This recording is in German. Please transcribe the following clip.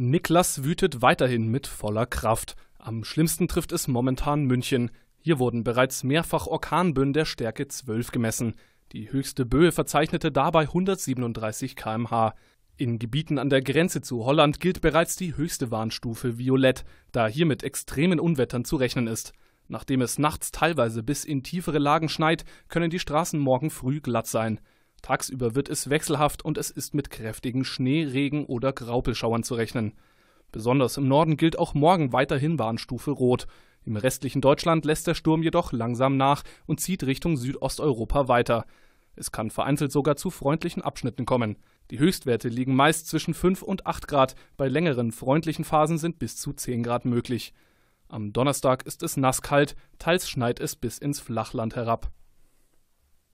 Niklas wütet weiterhin mit voller Kraft. Am schlimmsten trifft es momentan München. Hier wurden bereits mehrfach Orkanböen der Stärke 12 gemessen. Die höchste Böe verzeichnete dabei 137 km/h. In Gebieten an der Grenze zu Holland gilt bereits die höchste Warnstufe Violett, da hier mit extremen Unwettern zu rechnen ist. Nachdem es nachts teilweise bis in tiefere Lagen schneit, können die Straßen morgen früh glatt sein. Tagsüber wird es wechselhaft und es ist mit kräftigen Schnee, Regen oder Graupelschauern zu rechnen. Besonders im Norden gilt auch morgen weiterhin Warnstufe Rot. Im restlichen Deutschland lässt der Sturm jedoch langsam nach und zieht Richtung Südosteuropa weiter. Es kann vereinzelt sogar zu freundlichen Abschnitten kommen. Die Höchstwerte liegen meist zwischen 5 und 8 Grad, bei längeren freundlichen Phasen sind bis zu 10 Grad möglich. Am Donnerstag ist es nasskalt, teils schneit es bis ins Flachland herab.